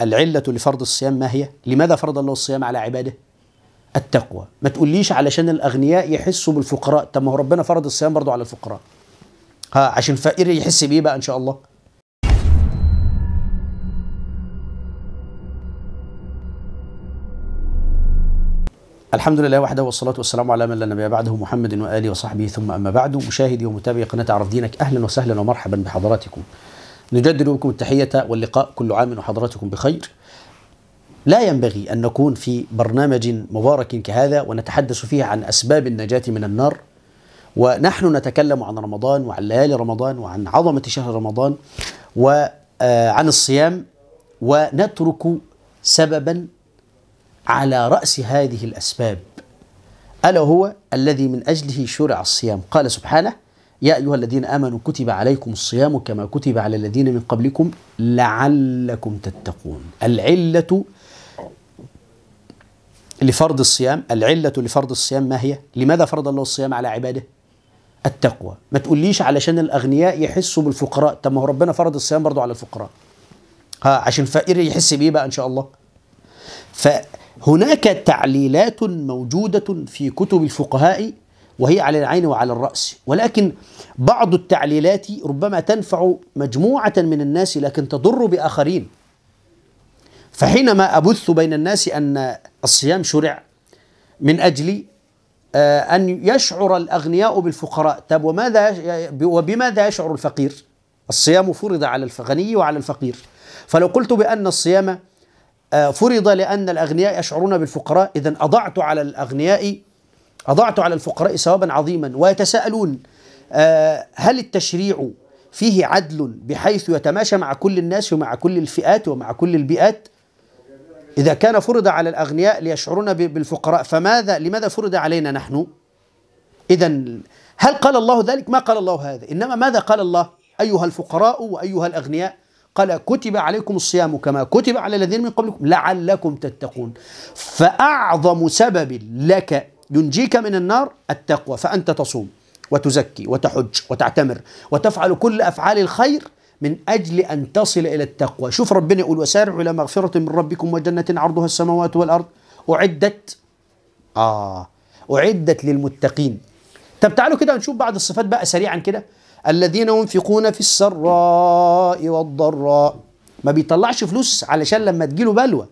العلة لفرض الصيام ما هي؟ لماذا فرض الله الصيام على عباده؟ التقوى ما تقوليش علشان الأغنياء يحسوا بالفقراء طب ما هو ربنا فرض الصيام برضه على الفقراء ها عشان الفقير يحس بيه بقى إن شاء الله الحمد لله وحده والصلاة والسلام على من لا نبي بعده محمد وآله وصحبه ثم أما بعد مشاهدي ومتابعي قناة عرف دينك أهلا وسهلا ومرحبا بحضراتكم نجدد بكم التحية واللقاء كل عام وحضراتكم بخير لا ينبغي أن نكون في برنامج مبارك كهذا ونتحدث فيه عن أسباب النجاة من النار ونحن نتكلم عن رمضان وعن ليالي رمضان وعن عظمة شهر رمضان وعن آه، الصيام ونترك سببا على رأس هذه الأسباب ألا هو الذي من أجله شرع الصيام قال سبحانه يا أيها الذين آمنوا كتب عليكم الصيام كما كتب على الذين من قبلكم لعلكم تتقون العلة لفرض الصيام العلة لفرض الصيام ما هي لماذا فرض الله الصيام على عباده التقوى ما تقوليش علشان الأغنياء يحسوا بالفقراء طب ما هو ربنا فرض الصيام برضو على الفقراء ها عشان الفقير يحس بيه بقى إن شاء الله فهناك تعليلات موجودة في كتب الفقهاء وهي على العين وعلى الرأس ولكن بعض التعليلات ربما تنفع مجموعة من الناس لكن تضر بآخرين فحينما أبث بين الناس أن الصيام شرع من أجل آه، أن يشعر الأغنياء بالفقراء طب وماذا وبماذا يشعر الفقير الصيام فرض على الغني وعلى الفقير فلو قلت بأن الصيام آه، فرض لأن الأغنياء يشعرون بالفقراء إذا أضعت على الأغنياء أضعت على الفقراء ثوابا عظيما ويتساءلون آه، هل التشريع فيه عدل بحيث يتماشى مع كل الناس ومع كل الفئات ومع كل البيئات إذا كان فرض على الأغنياء ليشعرون بالفقراء فماذا لماذا فرض علينا نحن إذا هل قال الله ذلك ما قال الله هذا إنما ماذا قال الله أيها الفقراء وأيها الأغنياء قال كتب عليكم الصيام كما كتب على الذين من قبلكم لعلكم تتقون فأعظم سبب لك ينجيك من النار التقوى فأنت تصوم وتزكي وتحج وتعتمر وتفعل كل أفعال الخير من أجل أن تصل إلى التقوى شوف ربنا يقول وسارعوا إلى مغفرة من ربكم وجنة عرضها السماوات والأرض أعدت آه أعدت للمتقين طب تعالوا كده نشوف بعض الصفات بقى سريعا كده الذين ينفقون في السراء والضراء ما بيطلعش فلوس علشان لما تجيله بلوى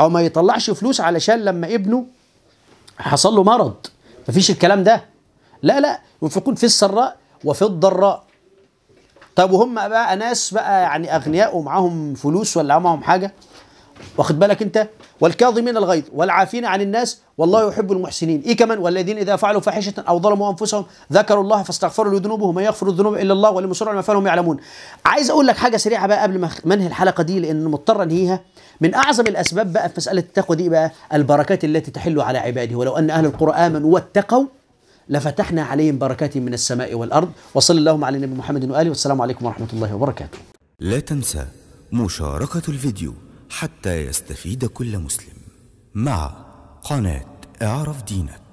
او ما يطلعش فلوس علشان لما ابنه حصل له مرض مفيش الكلام ده لا لا ينفقون في السراء وفي الضراء طب وهم بقى ناس بقى يعني اغنياء ومعاهم فلوس ولا معاهم حاجه واخد بالك انت والكاظمين الغيظ والعافين عن الناس والله يحب المحسنين ايه كمان والذين اذا فعلوا فاحشه او ظلموا انفسهم ذكروا الله فاستغفروا لذنوبهم ومن يغفر الذنوب الا الله ولمسرع ما فعلهم يعلمون عايز اقول لك حاجه سريعه بقى قبل ما انهي الحلقه دي لان مضطر انهيها من اعظم الاسباب بقى في مساله التقوى دي بقى البركات التي تحل على عباده ولو ان اهل القرى امنوا واتقوا لفتحنا عليهم بركات من السماء والارض وصلى اللهم على النبي محمد واله والسلام عليكم ورحمه الله وبركاته. لا تنسى مشاركه الفيديو حتى يستفيد كل مسلم مع قناه اعرف دينك.